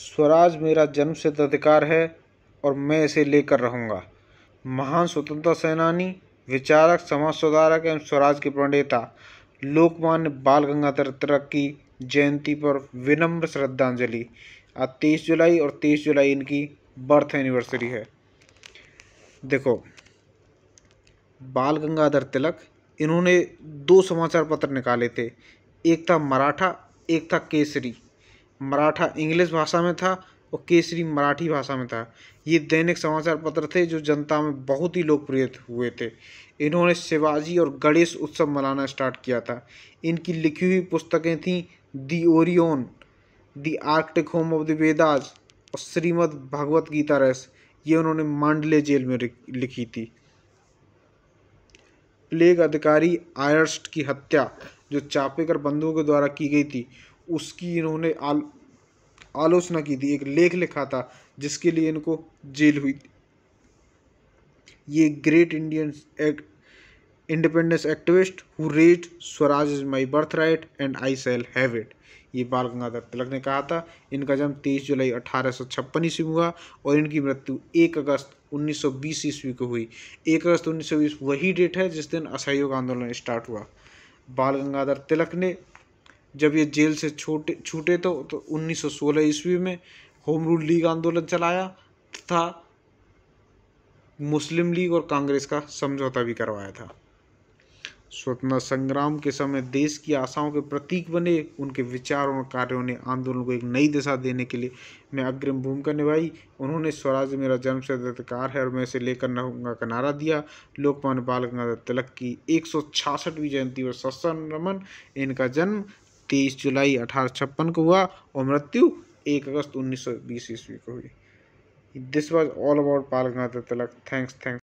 स्वराज मेरा जन्म सिद्ध अधिकार है और मैं इसे लेकर रहूँगा महान स्वतंत्रता सेनानी विचारक समाज सुधारक एवं स्वराज के प्रणेता लोकमान्य बाल गंगाधर तिलक की जयंती पर विनम्र श्रद्धांजलि आज तेईस जुलाई और तेईस जुलाई इनकी बर्थ एनिवर्सरी है देखो बाल गंगाधर तिलक इन्होंने दो समाचार पत्र निकाले थे एक था मराठा एक था केसरी मराठा इंग्लिश भाषा में था और केसरी मराठी भाषा में था ये दैनिक समाचार पत्र थे जो जनता में बहुत ही लोकप्रिय हुए थे इन्होंने शिवाजी और गणेश उत्सव मनाना स्टार्ट किया था इनकी लिखी हुई पुस्तकें थीं the Orion the Arctic home of the Vedas और श्रीमद भगवत गीता रस ये उन्होंने मांडले जेल में लिखी थी प्लेग अधिकारी आयर्स्ट की हत्या जो चापेकर बंधुओं के द्वारा की गई थी उसकी इन्होंने आल आलोचना की थी एक लेख लिखा था जिसके लिए इनको जेल हुई थी ये great Indian act independence activist who rate Swaraj is my birth right and I shall have it ये बाल गंगाधर तिलक ने कहा था इनका जन्म तेईस जुलाई अठारह सौ छप्पन ईस्वी में हुआ और इनकी मृत्यु एक अगस्त उन्नीस सौ बीस ईस्वी को हुई एक अगस्त उन्नीस सौ बीस वही डेट है जिस दिन असहयोग आंदोलन स्टार्ट हुआ बाल गंगाधर तिलक ने जब ये जेल से छोटे छूटे तो, तो 1916 ईस्वी में होम रूल लीग आंदोलन चलाया तथा मुस्लिम लीग और कांग्रेस का समझौता भी करवाया था स्वतंत्रता संग्राम के समय देश की आशाओं के प्रतीक बने उनके विचारों और कार्यों ने आंदोलन को एक नई दिशा देने के लिए मैं अग्रिम भूमिका निभाई उन्होंने स्वराज मेरा जन्म से अधिकार है और मैं इसे लेकर रहूँगा का नारा दिया लोकमान्य बाल गंगाधर तिलक की एक जयंती और सस्ता रमन इनका जन्म तेईस जुलाई अठारह छप्पन को हुआ और मृत्यु एक अगस्त उन्नीस सौ बीस ईस्वी को हुई दिस वॉज ऑल अबाउट बाल तिलक थैंक्स थैंक्स